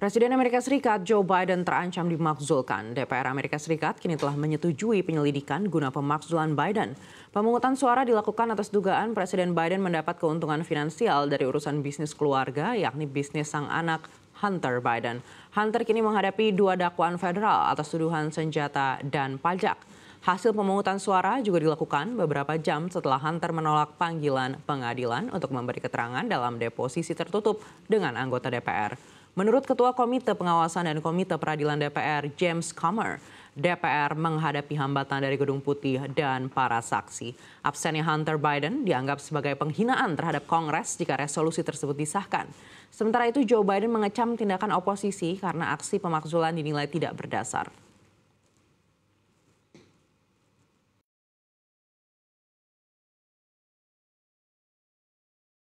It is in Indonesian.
Presiden Amerika Serikat Joe Biden terancam dimakzulkan. DPR Amerika Serikat kini telah menyetujui penyelidikan guna pemakzulan Biden. Pemungutan suara dilakukan atas dugaan Presiden Biden mendapat keuntungan finansial dari urusan bisnis keluarga, yakni bisnis sang anak Hunter Biden. Hunter kini menghadapi dua dakwaan federal atas tuduhan senjata dan pajak. Hasil pemungutan suara juga dilakukan beberapa jam setelah Hunter menolak panggilan pengadilan untuk memberi keterangan dalam deposisi tertutup dengan anggota DPR. Menurut Ketua Komite Pengawasan dan Komite Peradilan DPR James Comer, DPR menghadapi hambatan dari Gedung Putih dan para saksi. Absennya Hunter Biden dianggap sebagai penghinaan terhadap Kongres jika resolusi tersebut disahkan. Sementara itu Joe Biden mengecam tindakan oposisi karena aksi pemakzulan dinilai tidak berdasar.